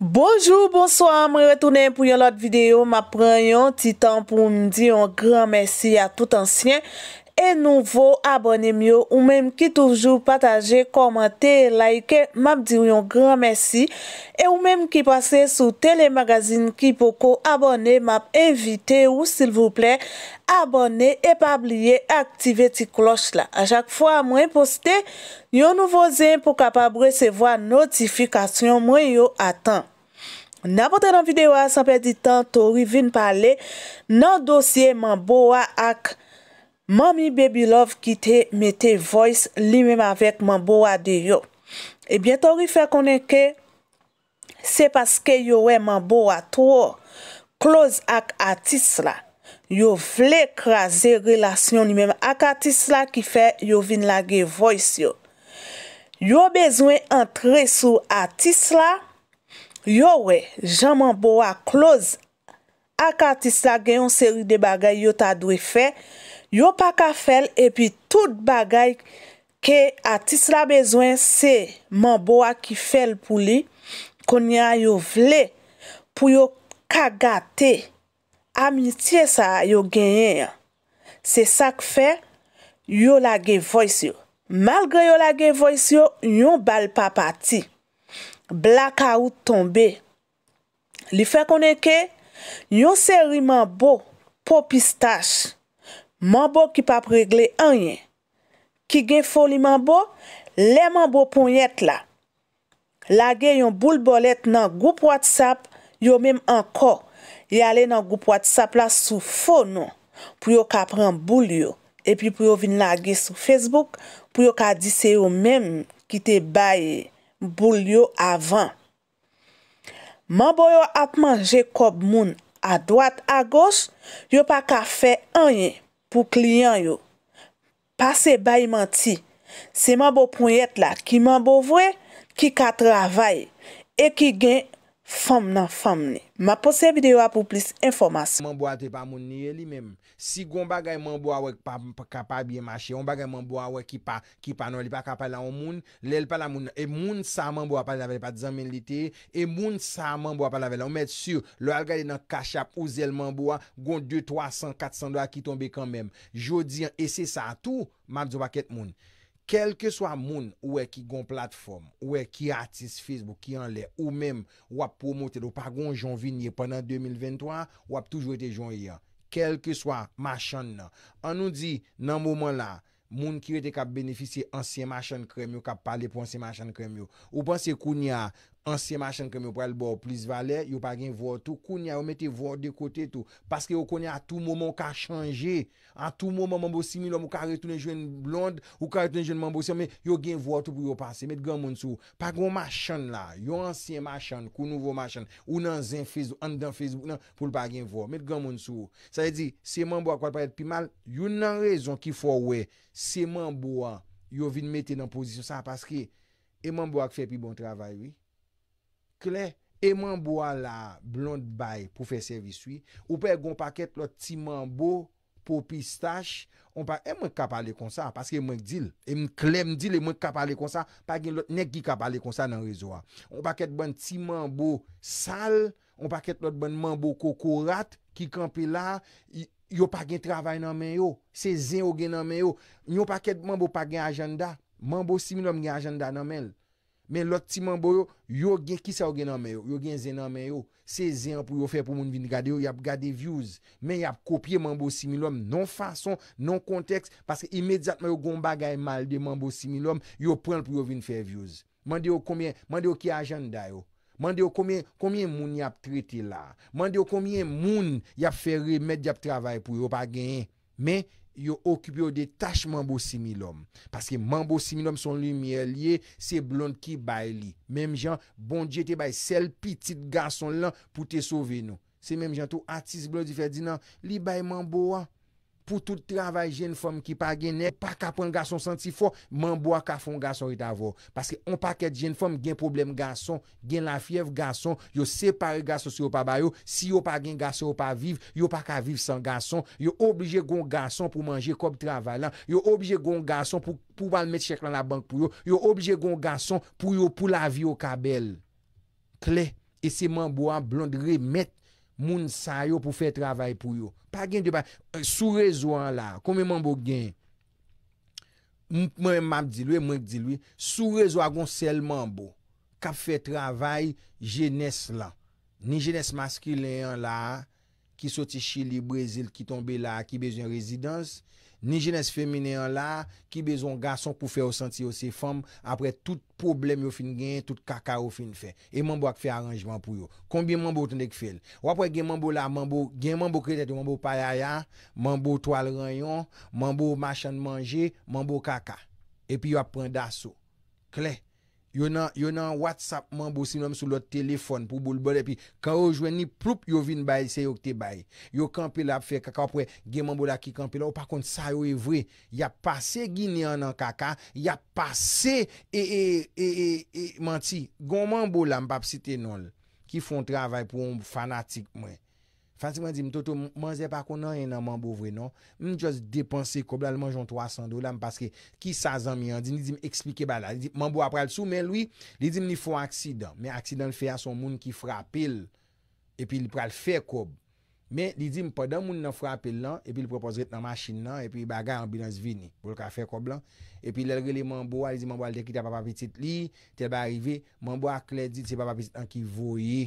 Bojou, bonswa, mre wetounen pou yon lot videyo. Ma pran yon titan pou mdi yon gran mersi a tout ansyen. E nouvo abone myo ou menm ki toujou pataje, komante, laike, map diyon gran mersi. E ou menm ki pase sou telemagazine ki poko abone, map invite ou sil vouple abone e pabliye aktive ti kloch la. A jak fwa mwen poste, yon nouvo zen pou kapab resevo a notifikasyon mwen yo atan. Na apote nan videwa, sanpe di tan tori vin pale nan dosye man boa ak. Mami bebi love ki te mette voice li mem avèk man boa de yo. Ebyen to rifè konen ke, se paske yo wè man boa tro, close ak atis la. Yo vle krasè relasyon li mem ak atis la ki fè yo vin la ge voice yo. Yo bezwen antre sou atis la, yo wè jan man boa close ak atis la gen yon seri de bagay yo ta dwe fè. Yo pa ka fel epi tout bagay ke atis la bezwen se manbo a ki fel pou li. Kon nyan yo vle pou yo kagate. Amitye sa yo genyen. Se sak fe, yo la ge voys yo. Malgre yo la ge voys yo, yon bal pa pati. Bla ka ou tombe. Li fe konen ke, yon seri manbo pou pistache. Manbo ki pa pregle anye. Ki gen foli manbo, le manbo pou nyet la. Lage yon boule bolet nan goup WhatsApp, yo menm anko. Y ale nan goup WhatsApp la sou fono pou yo ka pren boulyo. E pi pou yo vin lage sou Facebook pou yo ka dise yo menm ki te baye boulyo avan. Manbo yo ap manje kob moun a doat a gos, yo pa ka fe anye. pou kliyan yo, pase bay manti, seman bo pou yet la, ki man bo vwe, ki katravay, e ki gen, Fem nan fem ne. Ma pose videyo a pou plis informasyon. Mambou a te pa moun ne li mem. Si goun bagay mambou a wek pa kapabye mache, goun bagay mambou a wek ki pa, ki pa nou li pa kapal la ou moun, le l pala moun. E moun sa mambou a pala vele pa djamilite, e moun sa mambou a pala vele. Ou met sur, lò al gade nan kachap ou zel mambou a, goun 2, 3, 100, 400 do a ki tombe kanmem. Jou diyan, e se sa a tou, mab zo baket moun. Kelke swa moun wè ki gon platform, wè ki artist Facebook, ki an lè, ou mèm wap promote do pa gon janviniye pendant 2023, wap toujou ete janviniye. Kelke swa machan nan. An nou di nan mouman la, moun ki rete kap benefise ansye machan krem yo, kap pale pou ansye machan krem yo, ou panse koun ya... Ansiye machan kem yo prel bo, plis vale, yo pa gen vo to, koun ya yo mette vo de kote to, paske yo koun ya a tou momon ka chanje, a tou momon mambo simi lom ou ka retounen jwen blonde, ou ka retounen jwen mambo simi, yo gen vo to pou yo pase, mette gen moun sou, pa gen machan la, yo ansiye machan, kou nouvo machan, ou nan zin facebook, an dan facebook nan, pou lpa gen vo, mette gen moun sou, sa yedzi, seman bo akwa prel pi mal, yon nan rezon ki fwa we, seman bo an, yo vin mette nan posisyon sa, paske, eman bo akfe pi bon travay we, Kle, e man bo a la blonde bay pou fe serviswi, ou pe e gon paket lot ti mambo pou pistache, e mwen kap ale konsa, paske e mwen dil, e mwen kle mwen dil e mwen kap ale konsa, pa gen lot nek ki kap ale konsa nan rezo a. On paket bon ti mambo sal, on paket lot bon mambo kokorat ki kampe la, yo pak gen travay nan men yo, se zen yo gen nan men yo, yo paket mambo pak gen agenda, mambo simi lom gen agenda nan men l. Men lot ti man bo yo, yo gen, ki sa yo gen nan men yo? Yo gen zen nan men yo. Se zen an pou yo fè pou moun vin gade yo, yap gade views. Men yap kopye man bo similom, non fason, non konteks, paske imedzatman yo gomba gaye malde man bo similom, yo prenl pou yo vin fè views. Man deyo kome, man deyo ki ajan dayo. Man deyo kome, kome moun yap trete la. Man deyo kome moun yap fè remèd yap travay pou yo pa gen. Men, men. yo okupyo de tache Mambo Similom. Paske Mambo Similom son lumiye liye, se blonde ki bay bon li. Mem jan, bon diye te bay sel pitit gason lan, pou te sove nou. Se mem jan, tou atis blonde di fè di nan, li bay Mambo an, pou tout travay jen fòm ki pa genè, pa ka pren gason santi fò, man bo a ka fon gason ou t'avò. Paske on pa ket jen fòm gen problem gason, gen la fiev gason, yo separe gason sou yo pa bayo, si yo pa gen gason yo pa viv, yo pa ka viv san gason, yo obje gon gason pou manje kob travay lan, yo obje gon gason pou bal met chèk lan la bank pou yo, yo obje gon gason pou yo pou la vi yo ka bel. Kle, ese man bo a blondre met, moun sa yo pou fe travay pou yo. Pa gen de ba, euh, sou rezo an la, komeman bo gen, mwen mab di lwe, mwen di lwe, sou rezo agon selman bo, ka fe travay jenese la. Ni jenese maski len an la, ki soti Chili, Brezil, ki tombe la, ki bezyan rezidansi, Ni jenès fèmine an la ki bezon gason pou fè ou senti ou se fèm apre tout problem yo fin gen, tout kaka yo fin fè. E mambou ak fè aranjman pou yo. Kombi mambou tonde k fèl. Wapre gen mambou la, gen mambou kredet ou mambou payaya, mambou toal rayon, mambou machan manje, mambou kaka. Epi yo ap pren daso. Klenk. Yo nan WhatsApp manbo si nanm sou lote telefon pou bol bol epi. Kan yo jwen ni ploup, yo vin bayi se yo kte bayi. Yo kampe la ap fe kaka apwe, gen manbo la ki kampe la. Ou pakon sa yo evre, ya pase gini anan kaka, ya pase ee, ee, ee, ee, manti. Gon manbo la mbap si te nol ki fon travay pou yon fanatik mwen. Fasikman di mtoto manze pa kon nan yon nan manbo vre nan. Mn chos depanse kob lan manjon 300 dolam. Paske ki sa zan mi an. Di ni di m eksplike ba la. Di di manbo ap pral sou men lwi. Di di m ni fwa aksidan. Men aksidan fwe a son moun ki frapil. Epi li pral fwe kob. Men di di m padan moun nan frapil lan. Epi li propos ret nan masjin nan. Epi bagay ambilans vini. Bol ka fwe kob lan. Epi lalre li manbo. Al di di manbo al dekita papapetit li. Tel ba arrive. Manbo akle di ti papapetit an ki voye.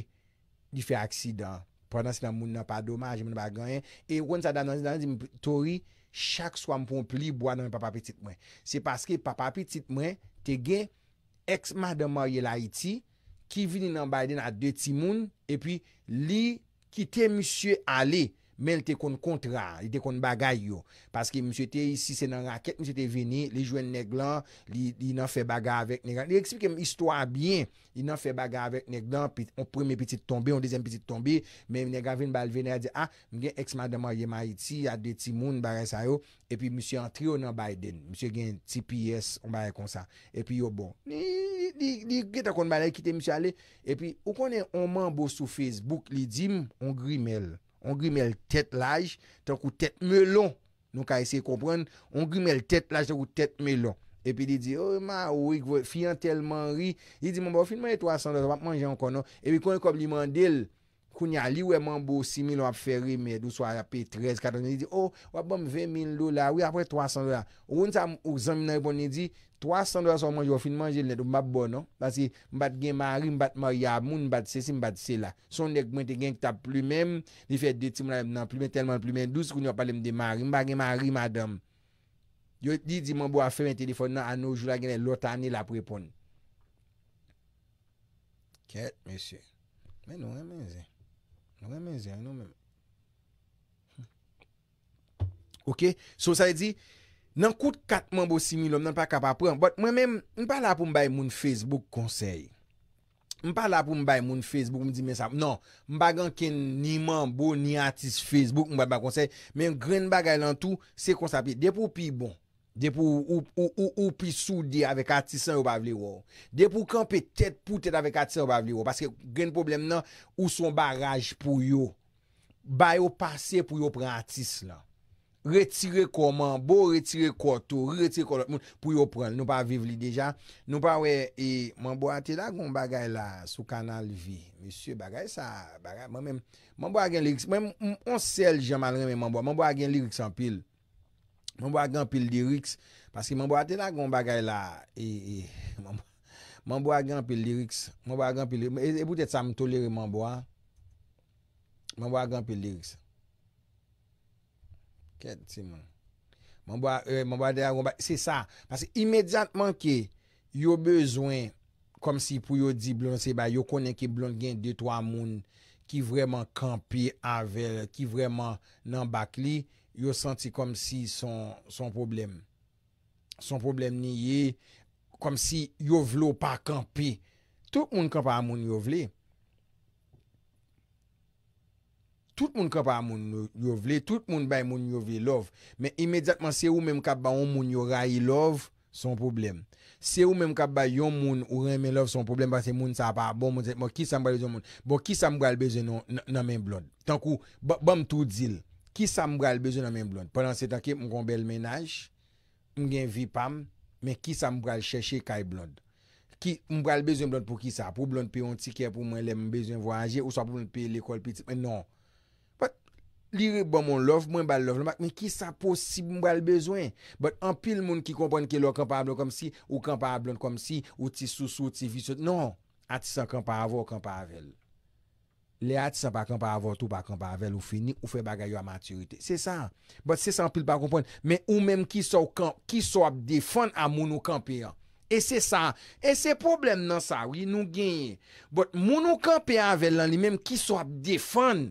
Di fwe aksidan pandansi nan moun nan pa domaj, moun nan pa ganyan, e woun sa danansi nanansi, mi tori, chak swan mpon pli, bwa nan mi papa petit mwen. Se paske papa petit mwen, te ge, ex-madam moun ye la iti, ki vini nan bayden a de timoun, e pi li, ki te misye ale, Men l te kon kontra, l te kon bagay yo. Paske msye te, si se nan raket, msye te veni, li jwen neglan, li nan fe baga avèk neglan. Li eksplike m istwa biyen, li nan fe baga avèk neglan, pi on premi piti tombe, on dezen piti tombe. Men neglan ven bal venè a di, a, ah, m gen eksman daman Yemaiti, a de timoun barè sa yo. E pi msye an triyo nan Biden, msye gen TPS, on barè kon sa. E pi yo bon, li geta kon balè, ki te msye ale. E pi, ou konen onman bo sou Facebook, li dim, on grimel. On gri mel tèt laj, tan kou tèt me lon. Nou ka esey kompren, on gri mel tèt laj, tan kou tèt me lon. Epi di di, oh, fiyan tel man ri, di di, moun bo, fin moun yé 300 do, wap manjè an konon, epi kon yé e kob li mandel, Koun ya li wè man bo 6.000 wap fè rime, douswa apè 13.000, 14.000, di di, oh, wap bom 20.000 lò la, wè apè 300.000 lò la. O wè nè sa moun, ou zan mè nan ripon, di di, 300.000 lò sa moun, yo fin manje lè, do mbap bon, no? Basi, mbap gen mari, mbap mò ya, moun mbap se, si mbap se la. Son dek mwen te gen ki tap plume, di fè deti moun nan plume, telman plume, douswa koun yo palè mde mari, mbap gen mari, madame. Yo di di man bo a Hm. Ok, so sa yi e di, nan koute katman bo simi lò, nan pa kapapren, but mwen men, mwen pa la pou mbay moun Facebook konsey. Mwen pa la pou mbay moun Facebook, mwen di men sap, nan, mwen bagan ken ni man bo, ni artist Facebook, mwen bat bak konsey, men mwen gren bagay lan tou, se konsapit, depo pi bon. De pou ou pi sou de avek atisan yo bav li wo. De pou kan pe tet pou tet avek atisan yo bav li wo. Paske gen problem nan ou son baraj pou yo. Bayo pase pou yo pran atis la. Retire koman, bo retire koto, retire kolo. Pou yo pran, nou pa viv li deja. Nou pa we, e, mwen bo ati la goun bagay la sou kanal vi. Mwen siye bagay sa, bagay mwen men. Mwen bo agen lirik, mwen mwen sel jaman reme mwen bo. Mwen bo agen lirik san pil. Manbo a gan pil diriks, paski manbo a tena gomba gay la, e, e, manbo a gan pil diriks, manbo a gan pil diriks, e boutet e, sa m tolere manbo a, manbo a gan pil diriks, ket, seman, manbo a, e, manbo a dena gomba, se sa, paski imediatman ki, yo bezwen, kom si pou yo di blon seba, yo konen ki blon gen dey towa moun, ki vreman kampi avel, ki vreman nan bakli, Yo senti kom si son problem Son problem ni ye Kom si yo vlo pa kampe Tout moun kap a moun yo vle Tout moun kap a moun yo vle Tout moun bay moun yo vle lov Men imediatman se ou men mkap ba Ou moun yo rayi lov son problem Se ou men mkap bay yon moun Ou rayi me lov son problem Basi moun sa pa bon moun zet Mo bon, ki sa mbali zon moun Bo ki sa mgal beze nan men blon Tankou bom tou dil Ki sa mbral bezo nan men blond? Pendan se tanke mgon bel menaj, mgen vi pam, men ki sa mbral cheshe kay blond? Ki mbral bezo blond pou ki sa? Pou blond pe yon tikè pou mwen lem mbezo yon voyaje ou sa pou blond pe l'ekol pi tip? Men non. Pat, lirib bon mon love, mwen bal love lomak, men ki sa posib mbral bezo? Pat, an pil moun ki kompon ke lò kampa blon kom si, ou kampa blon kom si, ou ti sou sou, ti vi sou, non. Ati sa kampa avò, kampa avèl. Le ati sa bakan pa avot ou bakan pa avel ou fini ou fe bagay yo a maturite. Se sa. Bot se sa anpil pa kompon. Men ou menm ki so ap defon a moun ou kanpeyan. E se sa. E se problem nan sa. Ou yi nou genye. Bot moun ou kanpeyan avel lan li menm ki so ap defon.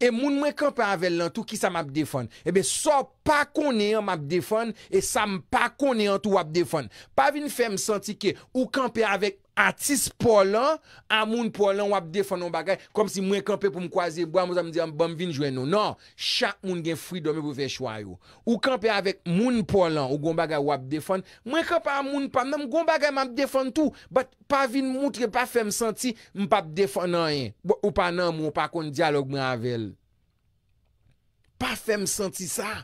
E moun mwen kanpeyan avel lan tou ki sa m ap defon. Ebe so pa kone an ap defon. E sa m pa kone an tou ap defon. Pa vin fem santi ke ou kanpeyan avet. A tis polan, a moun polan wap defon nou bagay. Kom si mwen kampe pou mkwaze bo, a mou zan mdiyam, ba m vin jwen nou. Nan, chak moun gen fridome pou vechwayo. Ou kampe avek moun polan, ou goun bagay wap defon. Mwen kampe a moun polan, mwen goun bagay mwap defon tou. Bat pa vin moutre, pa fe msanti, mpap defon nan yen. Ou pa nan mou, pa kon dialog mwen avel. Pa fe msanti sa.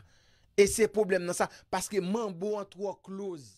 E se problem nan sa. Paske mwen bo an tro close.